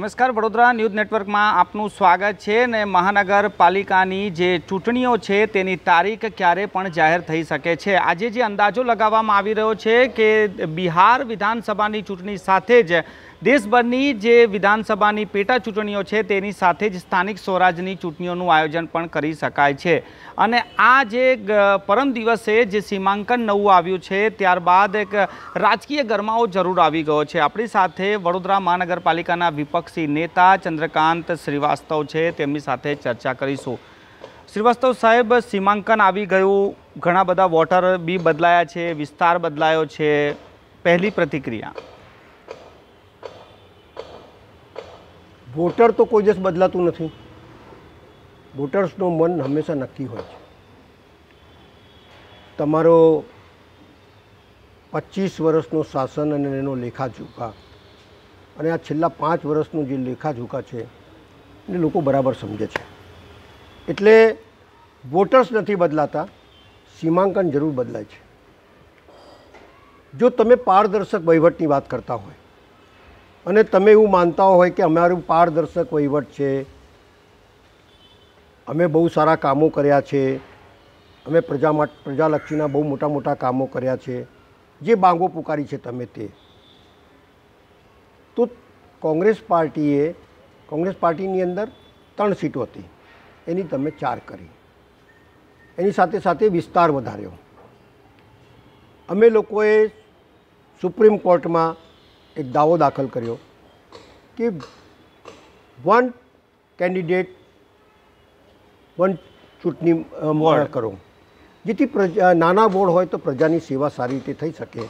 નમસ્કાર વડોદરા ન્યૂઝ નેટવર્કમાં આપનું સ્વાગત છે ને મહાનગરપાલિકાની જે ચૂંટણીઓ છે તેની તારીખ ક્યારે પણ જાહેર થઈ શકે છે આજે જે અંદાજો લગાવવામાં આવી રહ્યો છે કે બિહાર વિધાનસભાની ચૂંટણી સાથે જ દેશભરની જે વિધાનસભાની પેટા ચૂંટણીઓ છે તેની સાથે જ સ્થાનિક સ્વરાજની ચૂંટણીઓનું આયોજન પણ કરી શકાય છે અને આ જે પરમ દિવસે જે સીમાંકન નવું આવ્યું છે ત્યારબાદ એક રાજકીય ગરમાવો જરૂર આવી ગયો છે આપણી સાથે વડોદરા મહાનગરપાલિકાના વિપક્ષી નેતા ચંદ્રકાંત શ્રીવાસ્તવ છે તેમની સાથે ચર્ચા કરીશું શ્રીવાસ્તવ સાહેબ સીમાંકન આવી ગયું ઘણા બધા વોટર બી બદલાયા છે વિસ્તાર બદલાયો છે પહેલી પ્રતિક્રિયા વોટર તો કોઈ દિવસ બદલાતું નથી વોટર્સનું મન હંમેશા નક્કી હોય છે તમારો પચીસ વર્ષનો શાસન અને એનો લેખાજોખા અને આ છેલ્લા પાંચ વર્ષનું જે લેખાજોખા છે એ લોકો બરાબર સમજે છે એટલે વોટર્સ નથી બદલાતા સીમાંકન જરૂર બદલાય છે જો તમે પારદર્શક વહીવટની વાત કરતા હોય અને તમે એવું માનતા હોય કે અમારું પારદર્શક વહીવટ છે અમે બહુ સારા કામો કર્યા છે અમે પ્રજા પ્રજાલક્ષીના બહુ મોટા મોટા કામો કર્યા છે જે બાંગો પુકારી છે તમે તે તો કોંગ્રેસ પાર્ટીએ કોંગ્રેસ પાર્ટીની અંદર ત્રણ સીટો હતી એની તમે ચાર કરી એની સાથે સાથે વિસ્તાર વધાર્યો અમે લોકોએ સુપ્રીમ કોર્ટમાં એક દાવો દાખલ કર્યો કે વન કેન્ડિડેટ વન ચૂંટણી કરો જેથી પ્રજા નાના બોર્ડ હોય તો પ્રજાની સેવા સારી રીતે થઈ શકે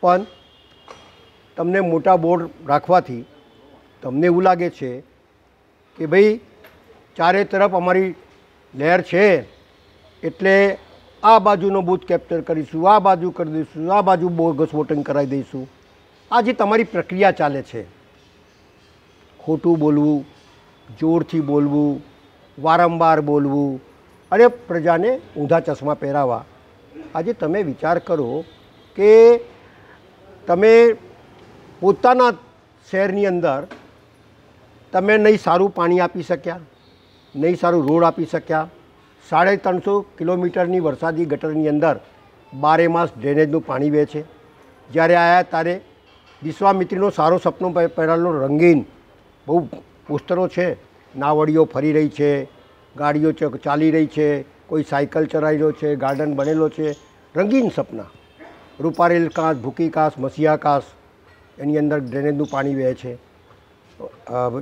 પણ તમને મોટા બોર્ડ રાખવાથી તમને એવું લાગે છે કે ભાઈ ચારે તરફ અમારી લહેર છે એટલે આ બાજુનો બૂથ કેપ્ચર કરીશું આ બાજુ કરી દઈશું આ બાજુ બોગસ વોટિંગ કરાવી દઈશું આ જે તમારી પ્રક્રિયા ચાલે છે ખોટું બોલવું જોરથી બોલવું વારંવાર બોલવું અને પ્રજાને ઊંધા ચશ્મા પહેરાવા આજે તમે વિચાર કરો કે તમે પોતાના શહેરની અંદર તમે નહીં સારું પાણી આપી શક્યા નહીં સારું રોડ આપી શક્યા સાડે ત્રણસો કિલોમીટરની વરસાદી ગટરની અંદર બારે માસ ડ્રેનેજનું પાણી વહે છે જ્યારે આવ્યા ત્યારે વિશ્વામિત્રીનો સારો સપનો પહેરાલનો રંગીન બહુ પુસ્તરો છે નાવડીઓ ફરી રહી છે ગાડીઓ ચાલી રહી છે કોઈ સાયકલ રહ્યો છે ગાર્ડન બનેલો છે રંગીન સપના રૂપારેલ કાંસ ભૂકી કાંસ મસિયા કાંસ એની અંદર ડ્રેનેજનું પાણી વહે છે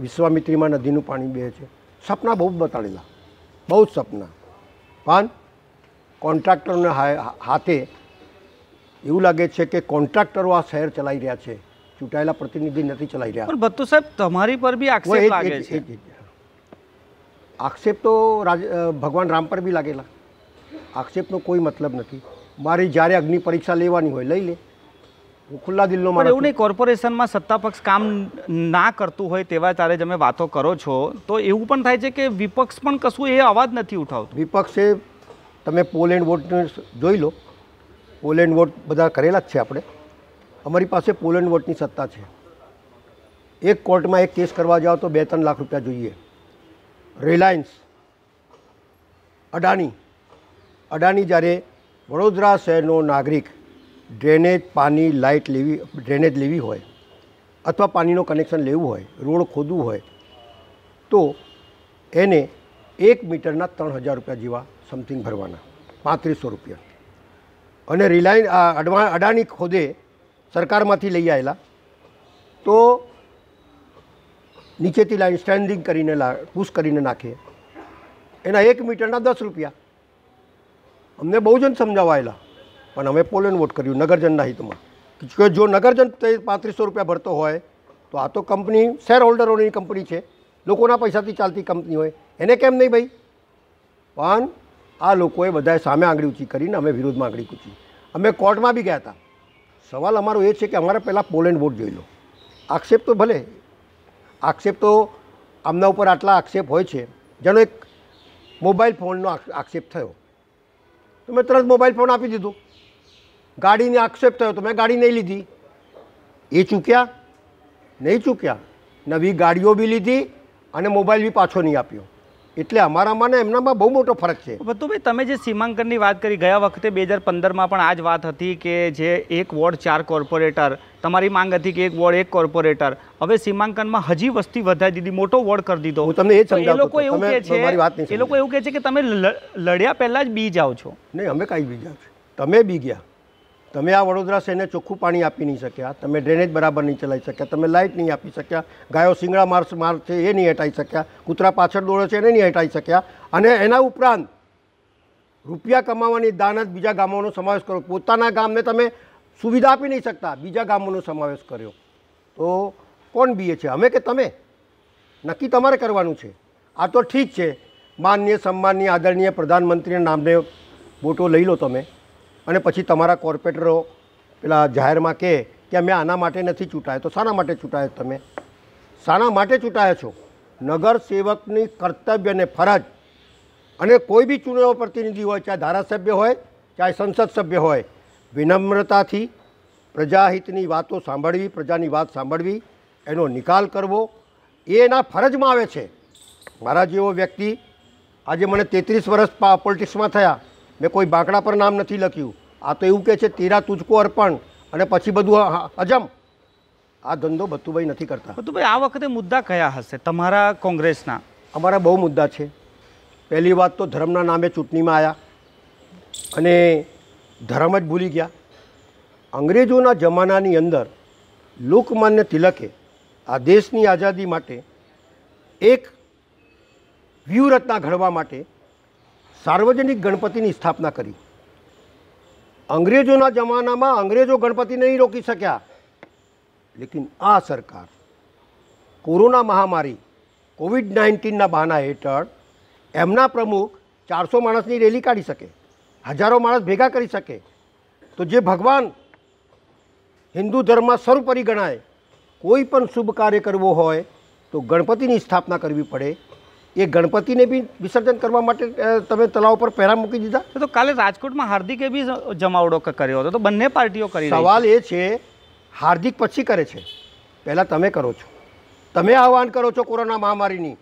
વિશ્વામિત્રીમાં નદીનું પાણી વહે છે સપના બહુ બતાડેલા બહુ જ સપના પણ કોન્ટ્રાક્ટરને હાથે એવું લાગે છે કે કોન્ટ્રાક્ટરો આ શહેર ચલાવી રહ્યા છે ચૂંટાયેલા પ્રતિનિધિ નથી ચલાવી રહ્યા પણ ભત્તુ સાહેબ તમારી પર બી આક્ષેપ લાગે છે આક્ષેપ તો ભગવાન રામ પર બી લાગેલા આક્ષેપનો કોઈ મતલબ નથી મારી જ્યારે અગ્નિ પરીક્ષા લેવાની હોય લઈ લે હું ખુલ્લા દિલનો મારે એવું નહીં કોર્પોરેશનમાં સત્તા પક્ષ કામ ના કરતું હોય તેવા ત્યારે તમે વાતો કરો છો તો એવું પણ થાય છે કે વિપક્ષ પણ કશું એ અવાજ નથી ઉઠાવતું વિપક્ષે તમે પોલેન્ડ વોટ જોઈ લો પોલેન્ડ વોટ બધા કરેલા જ છે આપણે અમારી પાસે પોલેન્ડ વોટની સત્તા છે એક કોર્ટમાં એક કેસ કરવા જાઓ તો બે ત્રણ લાખ રૂપિયા જોઈએ રિલાયન્સ અડાણી અડાણી જ્યારે વડોદરા શહેરનો નાગરિક ડ્રેનેજ પાણી લાઇટ લેવી ડ્રેનેજ લેવી હોય અથવા પાણીનું કનેક્શન લેવું હોય રોડ ખોદવું હોય તો એને એક મીટરના ત્રણ હજાર રૂપિયા જેવા સમથિંગ ભરવાના પાંત્રીસો રૂપિયા અને રિલાયન્સ અડાણી ખુદે સરકારમાંથી લઈ આવેલા તો નીચેથી લાઈન સ્ટેન્ડિંગ કરીને લા પુશ કરીને નાખીએ એના એક મીટરના દસ રૂપિયા અમને બહુ જણ સમજાવાયેલા પણ અમે પોલેન વોટ કર્યું નગરજનના હિતમાં કે જો નગરજન પાંત્રીસો રૂપિયા ભરતો હોય તો આ તો કંપની શેર હોલ્ડરોની કંપની છે લોકોના પૈસાથી ચાલતી કંપની હોય એને કેમ નહીં ભાઈ પણ આ લોકોએ બધાએ સામે આંગળી ઊંચી કરીને અમે વિરોધમાં આંગળી ઊંચી અમે કોર્ટમાં બી ગયા હતા સવાલ અમારો એ છે કે અમારે પહેલાં પોલેન્ડ વોટ જોઈ લો આક્ષેપ તો ભલે આક્ષેપ તો આમના ઉપર આટલા આક્ષેપ હોય છે જેનો એક મોબાઈલ ફોનનો આક્ષેપ થયો તો મેં તરત મોબાઈલ ફોન આપી દીધો ગાડીને આક્ષેપ થયો તો મેં ગાડી નહીં લીધી એ ચૂક્યા નહીં ચૂક્યા નવી ગાડીઓ બી લીધી અને મોબાઈલ બી પાછો નહીં આપ્યો એટલે અમારામાં ને એમનામાં બહુ મોટો ફરક છે ભાઈ તમે જે સીમાંકનની વાત કરી ગયા વખતે બે હજાર પંદરમાં પણ આ જ વાત હતી કે જે એક વોર્ડ ચાર કોર્પોરેટર તમારી માંગ હતી કે એક વોર્ડ એક કોર્પોરેટર હવે સીમાંકનમાં હજી વસ્તી વધારી દીધી મોટો વોર્ડ કરી દીધો હું તમને એ સમજાવું લોકો એવું કહે છે એ લોકો એવું કહે છે કે તમે લડ્યા પહેલાં જ બી જાઓ છો નહીં અમે કાંઈ બી ગયા તમે બી ગયા તમે આ વડોદરા શહેરને ચોખ્ખું પાણી આપી નહીં શક્યા તમે ડ્રેનેજ બરાબર નહીં ચલાવી શક્યા તમે લાઇટ નહીં આપી શક્યા ગાયો સિંગડા માર્સ માર છે એ નહીં હટાવી શક્યા કૂતરા પાછળ દોડે છે એને નહીં હટાવી શક્યા અને એના ઉપરાંત રૂપિયા કમાવાની દાનત બીજા ગામોનો સમાવેશ કરો પોતાના ગામને તમે સુવિધા આપી નહીં શકતા બીજા ગામોનો સમાવેશ કર્યો તો કોણ બીએ છે અમે કે તમે નક્કી તમારે કરવાનું છે આ તો ઠીક છે માનનીય સન્માનની આદરણીય પ્રધાનમંત્રીના નામને ફોટો લઈ લો તમે અને પછી તમારા કોર્પોરેટરો પેલા જાહેરમાં કહે કે અમે આના માટે નથી ચૂંટાયો તો શાના માટે ચૂંટાયો તમે શાના માટે ચૂંટાયા છો નગર સેવકની કર્તવ્ય અને ફરજ અને કોઈ બી ચૂંટણીઓ પ્રતિનિધિ હોય ચાહે ધારાસભ્ય હોય ચાહે સંસદ સભ્ય હોય વિનમ્રતાથી પ્રજાહિતની વાતો સાંભળવી પ્રજાની વાત સાંભળવી એનો નિકાલ કરવો એ એના ફરજમાં આવે છે મારા જેવો વ્યક્તિ આજે મને તેત્રીસ વર્ષ પોલિટિક્સમાં થયા મેં કોઈ બાંકડા પર નામ નથી લખ્યું આ તો એવું કહે છે તીરા તુચકો અર્પણ અને પછી બધું અજમ આ ધંધો બત્તુભાઈ નથી કરતા બત્તુભાઈ આ વખતે મુદ્દા કયા હશે તમારા કોંગ્રેસના અમારા બહુ મુદ્દા છે પહેલી વાત તો ધર્મના નામે ચૂંટણીમાં આવ્યા અને ધર્મ જ ભૂલી ગયા અંગ્રેજોના જમાનાની અંદર લોકમાન્ય તિલકે આ દેશની આઝાદી માટે એક વ્યૂહરચના ઘડવા માટે સાર્વજનિક ગણપતિની સ્થાપના કરી અંગ્રેજોના જમાનામાં અંગ્રેજો ગણપતિ નહીં રોકી શક્યા લેકિન આ સરકાર કોરોના મહામારી કોવિડ નાઇન્ટીનના બહાના હેઠળ એમના પ્રમુખ ચારસો માણસની રેલી કાઢી શકે હજારો માણસ ભેગા કરી શકે તો જે ભગવાન હિન્દુ ધર્મમાં સર્વપરી ગણાય કોઈ પણ શુભ કાર્ય કરવો હોય તો ગણપતિની સ્થાપના કરવી પડે એ ગણપતિને બી વિસર્જન કરવા માટે તમે તલાવ પર પહેરા મૂકી દીધા તો કાલે રાજકોટમાં હાર્દિકે બી જમાવડો કર્યો હતો તો બંને પાર્ટીઓ કરી સવાલ એ છે હાર્દિક પછી કરે છે પહેલાં તમે કરો છો તમે આહવાન કરો છો કોરોના મહામારીની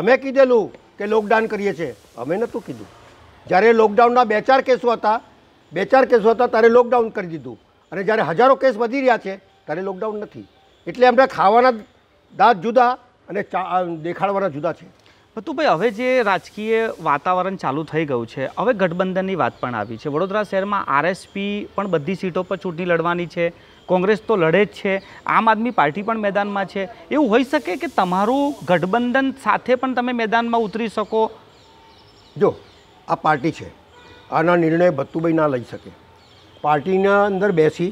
તમે કીધેલું કે લોકડાઉન કરીએ છીએ અમે નહોતું કીધું જ્યારે લોકડાઉનના બે ચાર કેસો હતા બે ચાર કેસો હતા ત્યારે લોકડાઉન કરી દીધું અને જ્યારે હજારો કેસ વધી રહ્યા છે ત્યારે લોકડાઉન નથી એટલે એમના ખાવાના દાંત જુદા અને ચા દેખાડવાના જુદા છે ભાઈ હવે જે રાજકીય વાતાવરણ ચાલુ થઈ ગયું છે હવે ગઠબંધનની વાત પણ આવી છે વડોદરા શહેરમાં આરએસપી પણ બધી સીટો પર ચૂંટણી લડવાની છે કોંગ્રેસ તો લડે જ છે આમ આદમી પાર્ટી પણ મેદાનમાં છે એવું હોઈ શકે કે તમારું ગઠબંધન સાથે પણ તમે મેદાનમાં ઉતરી શકો જો આ પાર્ટી છે આના નિર્ણય ભત્તુભાઈ ના લઈ શકે પાર્ટીના અંદર બેસી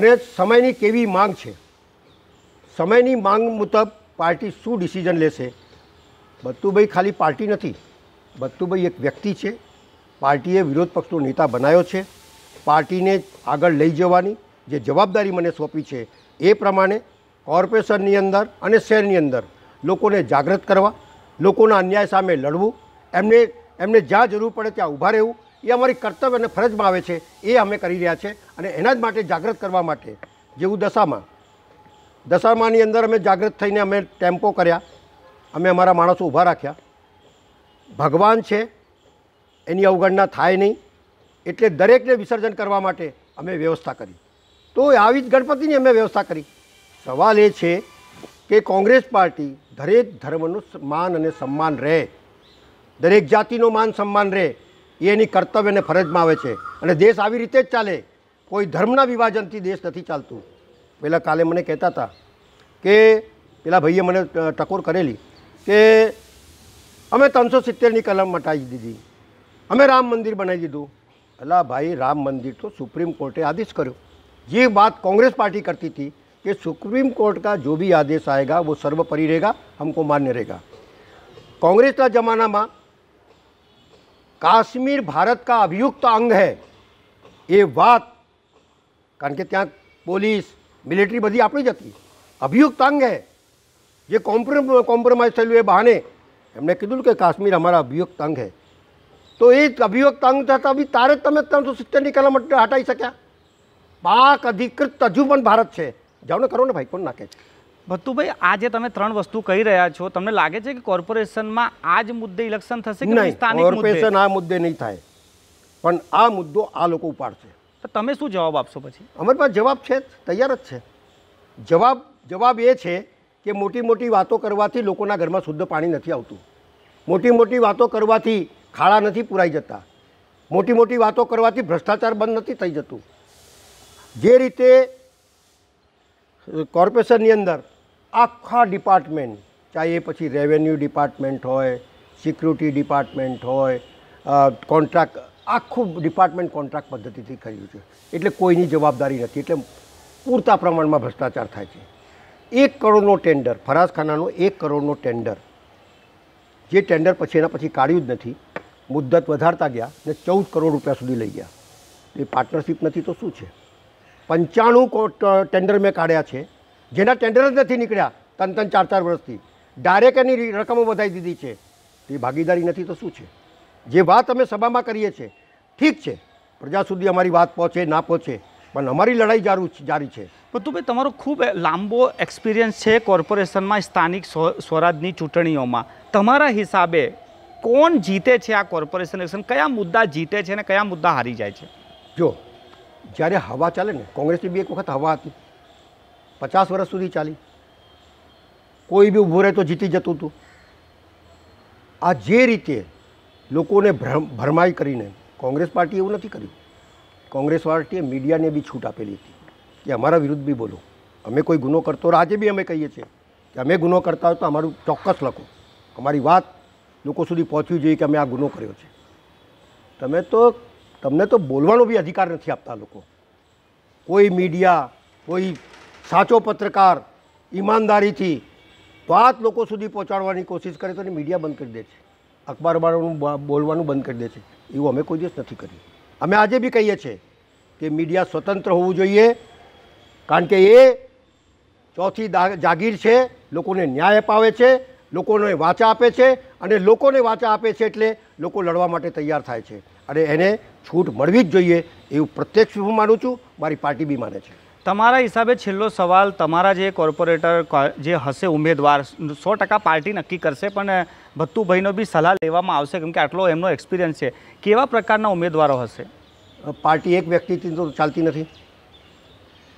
અને સમયની કેવી માંગ છે સમયની માંગ મુજબ પાર્ટી શું ડિસિઝન લેશે બત્તુભાઈ ખાલી પાર્ટી નથી બત્તુભાઈ એક વ્યક્તિ છે પાર્ટીએ વિરોધ પક્ષનો નેતા બનાવ્યો છે પાર્ટીને આગળ લઈ જવાની જે જવાબદારી મને સોંપી છે એ પ્રમાણે કોર્પોરેશનની અંદર અને શહેરની અંદર લોકોને જાગૃત કરવા લોકોના અન્યાય સામે લડવું એમને એમને જ્યાં જરૂર પડે ત્યાં ઊભા રહેવું એ અમારી કર્તવ્ય અને ફરજમાં આવે છે એ અમે કરી રહ્યા છે અને એના જ માટે જાગૃત કરવા માટે જેવું દશામાં દશામાંની અંદર અમે જાગૃત થઈને અમે ટેમ્પો કર્યા અમે અમારા માણસો ઊભા રાખ્યા ભગવાન છે એની અવગણના થાય નહીં એટલે દરેકને વિસર્જન કરવા માટે અમે વ્યવસ્થા કરી તો આવી જ ગણપતિની અમે વ્યવસ્થા કરી સવાલ એ છે કે કોંગ્રેસ પાર્ટી દરેક ધર્મનું માન અને સન્માન રહે દરેક જાતિનું માન સન્માન રહે એ એની કર્તવ્ય અને ફરજમાં આવે છે અને દેશ આવી રીતે જ ચાલે કોઈ ધર્મના વિભાજનથી દેશ નથી ચાલતું પહેલાં કાલે મને કહેતા હતા કે પેલા ભાઈએ મને ટકોર કરેલી કે सौ ત્રણસો की कलम મટાવી दीधी अमे राम मंदिर बनाई दीदू अला भाई राम मंदिर तो सुप्रीम कोर्ट ने आदेश करो ये बात कांग्रेस पार्टी करती थी कि सुप्रीम कोर्ट का जो भी आदेश आएगा वो सर्वपरि रहेगा हमको मान्य रहेगा कांग्रेस का जमाना में काश्मीर भारत का अभियुक्त अंग है ये बात कारण के त्या पोलिस मिलिट्री बधी आप जाती अभियुक्त अंग है જે કોમ્પ્રોમાઇઝ થયેલું એ બહાને એમણે કીધું કે કાશ્મીર અમારા અભિયુક્ત અંગ હે તો એ અભિયુક્ત અંગ થતાં બી તારે જ તમે ત્રણસો સિત્તેરની કલમ હટાવી શક્યા પાક અધિકૃત હજુ પણ ભારત છે જાઓ કરો ને ભાઈ કોણ નાખે છે ભત્તુભાઈ આજે તમે ત્રણ વસ્તુ કહી રહ્યા છો તમને લાગે છે કે કોર્પોરેશનમાં આ જ મુદ્દે ઇલેક્શન થશે કે નહીં કોર્પોરેશન આ મુદ્દે નહીં થાય પણ આ મુદ્દો આ લોકો ઉપાડશે તો તમે શું જવાબ આપશો પછી અમારી પાસે જવાબ છે તૈયાર જ છે જવાબ જવાબ એ છે કે મોટી મોટી વાતો કરવાથી લોકોના ઘરમાં શુદ્ધ પાણી નથી આવતું મોટી મોટી વાતો કરવાથી ખાડા નથી પુરાઈ જતા મોટી મોટી વાતો કરવાથી ભ્રષ્ટાચાર બંધ નથી થઈ જતું જે રીતે કોર્પોરેશનની અંદર આખા ડિપાર્ટમેન્ટ ચાહે એ પછી રેવન્યુ ડિપાર્ટમેન્ટ હોય સિક્યુરિટી ડિપાર્ટમેન્ટ હોય કોન્ટ્રાક્ટ આખું ડિપાર્ટમેન્ટ કોન્ટ્રાક્ટ પદ્ધતિથી કર્યું છે એટલે કોઈની જવાબદારી નથી એટલે પૂરતા પ્રમાણમાં ભ્રષ્ટાચાર થાય છે એક કરોડનો ટેન્ડર ફરાઝખાનાનો એક કરોડનો ટેન્ડર જે ટેન્ડર પછી એના પછી કાઢ્યું જ નથી મુદ્દત વધારતા ગયા ને ચૌદ કરોડ રૂપિયા સુધી લઈ ગયા એ પાર્ટનરશિપ નથી તો શું છે પંચાણું ટેન્ડર મેં કાઢ્યા છે જેના ટેન્ડર જ નથી નીકળ્યા તન તન ચાર ચાર વર્ષથી ડાયરેક્ટ એની રકમો વધારી દીધી છે એ ભાગીદારી નથી તો શું છે જે વાત અમે સભામાં કરીએ છીએ ઠીક છે પ્રજા સુધી અમારી વાત પહોંચે ના પહોંચે પણ અમારી લડાઈ જારી છે પ્રતુભાઈ તમારો ખૂબ લાંબો એક્સપિરિયન્સ છે કોર્પોરેશનમાં સ્થાનિક સ્વરાજની ચૂંટણીઓમાં તમારા હિસાબે કોણ જીતે છે આ કોર્પોરેશન ઇલેક્શન કયા મુદ્દા જીતે છે અને કયા મુદ્દા હારી જાય છે જો જ્યારે હવા ચાલે ને કોંગ્રેસની બી એક વખત હવા હતી પચાસ વર્ષ સુધી ચાલી કોઈ બી ઊભું રહે તો જીતી જતું હતું આ જે રીતે લોકોને ભરમાઈ કરીને કોંગ્રેસ પાર્ટીએ એવું નથી કર્યું કોંગ્રેસ પાર્ટીએ મીડિયાને બી છૂટ આપેલી હતી કે અમારા વિરુદ્ધ બી બોલો અમે કોઈ ગુનો કરતો આજે બી અમે કહીએ છીએ કે અમે ગુનો કરતા હોય તો અમારું ચોક્કસ લખો અમારી વાત લોકો સુધી પહોંચવી જોઈએ કે અમે આ ગુનો કર્યો છે તમે તો તમને તો બોલવાનો બી અધિકાર નથી આપતા લોકો કોઈ મીડિયા કોઈ સાચો પત્રકાર ઈમાનદારીથી વાત લોકો સુધી પહોંચાડવાની કોશિશ કરે તો મીડિયા બંધ કરી દે છે અખબારવાળાનું બોલવાનું બંધ કરી દે છે એવું અમે કોઈ દિવસ નથી કર્યું અમે આજે બી કહીએ છીએ કે મીડિયા સ્વતંત્ર હોવું જોઈએ કારણ કે એ ચોથી જાગીર છે લોકોને ન્યાય અપાવે છે લોકોને વાચા આપે છે અને લોકોને વાચા આપે છે એટલે લોકો લડવા માટે તૈયાર થાય છે અને એને છૂટ મળવી જ જોઈએ એવું પ્રત્યક્ષ હું માનું છું મારી પાર્ટી બી માને છે તમારા હિસાબે છેલ્લો સવાલ તમારા જે કોર્પોરેટર જે હશે ઉમેદવાર સો ટકા પાર્ટી નક્કી કરશે પણ ભત્તુભાઈનો બી સલાહ લેવામાં આવશે કેમ કે આટલો એમનો એક્સપિરિયન્સ છે કેવા પ્રકારના ઉમેદવારો હશે પાર્ટી એક વ્યક્તિથી તો ચાલતી નથી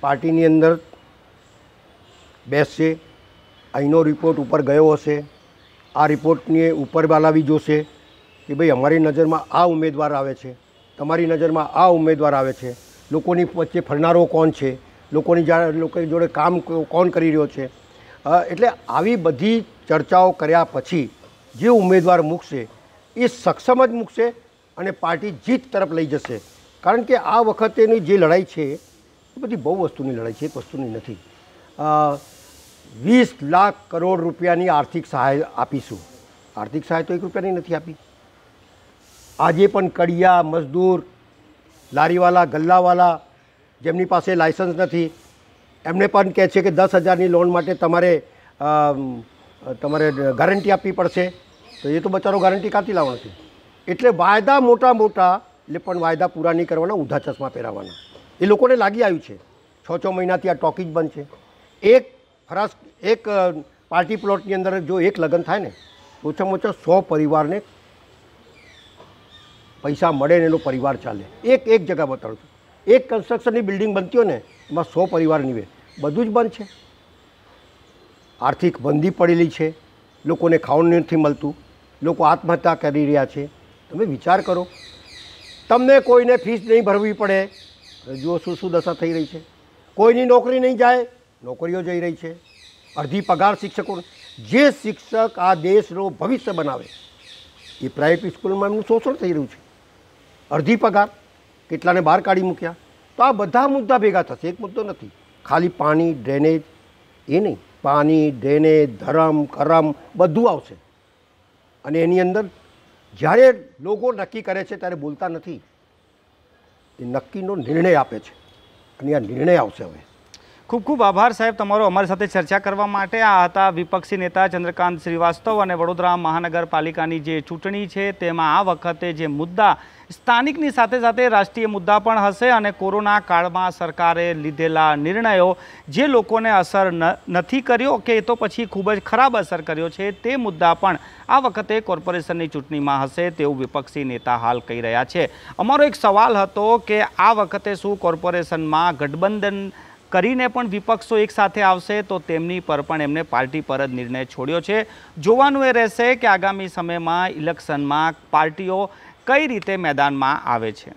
પાર્ટીની અંદર બેસશે અહીંનો રિપોર્ટ ઉપર ગયો હશે આ રિપોર્ટને ઉપર બી જોશે કે ભાઈ અમારી નજરમાં આ ઉમેદવાર આવે છે તમારી નજરમાં આ ઉમેદવાર આવે છે લોકોની વચ્ચે ફરનારો કોણ છે લોકોની લોકો જોડે કામ કોણ કરી રહ્યો છે એટલે આવી બધી ચર્ચાઓ કર્યા પછી જે ઉમેદવાર મૂકશે એ સક્ષમ જ મૂકશે અને પાર્ટી જીત તરફ લઈ જશે કારણ કે આ વખતેની જે લડાઈ છે બધી બહુ વસ્તુની લડાઈ છે એક વસ્તુની નથી વીસ લાખ કરોડ રૂપિયાની આર્થિક સહાય આપીશું આર્થિક સહાય તો એક રૂપિયાની નથી આપી આજે પણ કડિયા મજદૂર લારીવાલા ગલ્લાવાલા જેમની પાસે લાયસન્સ નથી એમને પણ કહે છે કે દસ હજારની લોન માટે તમારે તમારે ગારંટી આપવી પડશે તો એ તો બચારો ગારંટી કાંથી લાવવાનો છે એટલે વાયદા મોટા મોટા એટલે પણ વાયદા પૂરા નહીં કરવાના ઊંધા ચશ્મા પહેરાવાના એ લોકોને લાગી આવ્યું છે છ છ મહિનાથી આ ટોકીજ બંધ છે એક ફરાસ એક પાર્ટી પ્લોટની અંદર જો એક લગ્ન થાય ને ઓછામાં ઓછા સો પરિવારને પૈસા મળે ને એનો પરિવાર ચાલે એક એક જગ્યા બતાડું છું એક કન્સ્ટ્રક્શનની બિલ્ડિંગ બનતી હોય ને એમાં સો પરિવાર નીવે બધું જ બંધ છે આર્થિક બંધી પડેલી છે લોકોને ખાવાનું નથી મળતું લોકો આત્મહત્યા કરી રહ્યા છે તમે વિચાર કરો તમને કોઈને ફીસ નહીં ભરવી પડે જુઓ શું શું દશા થઈ રહી છે કોઈની નોકરી નહીં જાય નોકરીઓ જઈ રહી છે અડધી પગાર શિક્ષકો જે શિક્ષક આ દેશનો ભવિષ્ય બનાવે એ પ્રાઇવેટ સ્કૂલમાં એમનું શોષણ થઈ રહ્યું છે અડધી પગાર કેટલાને બહાર કાઢી મૂક્યા તો આ બધા મુદ્દા ભેગા થશે એક મુદ્દો નથી ખાલી પાણી ડ્રેનેજ એ નહીં પાણી ડ્રેનેજ ધરમ કરમ બધું આવશે અને એની અંદર જ્યારે લોકો નક્કી કરે છે ત્યારે બોલતા નથી એ નક્કીનો નિર્ણય આપે છે અને આ નિર્ણય આવશે હવે ખૂબ ખૂબ આભાર સાહેબ તમારો અમારી સાથે ચર્ચા કરવા માટે આ હતા વિપક્ષી નેતા ચંદ્રકાંત શ્રીવાસ્તવ અને વડોદરા મહાનગરપાલિકાની જે ચૂંટણી છે તેમાં આ વખતે જે મુદ્દા સ્થાનિકની સાથે સાથે રાષ્ટ્રીય મુદ્દા પણ હશે અને કોરોના કાળમાં સરકારે લીધેલા નિર્ણયો જે લોકોને અસર નથી કર્યો કે એ તો પછી ખૂબ જ ખરાબ અસર કર્યો છે તે મુદ્દા પણ આ વખતે કોર્પોરેશનની ચૂંટણીમાં હશે તેવું વિપક્ષી નેતા હાલ કહી રહ્યા છે અમારો એક સવાલ હતો કે આ વખતે શું કોર્પોરેશનમાં ગઠબંધન કરીને પણ વિપક્ષો એકસાથે આવશે તો તેમની પર પણ એમને પાર્ટી પર જ નિર્ણય છોડ્યો છે જોવાનું એ રહેશે કે આગામી સમયમાં ઇલેક્શનમાં પાર્ટીઓ કઈ રીતે મેદાનમાં આવે છે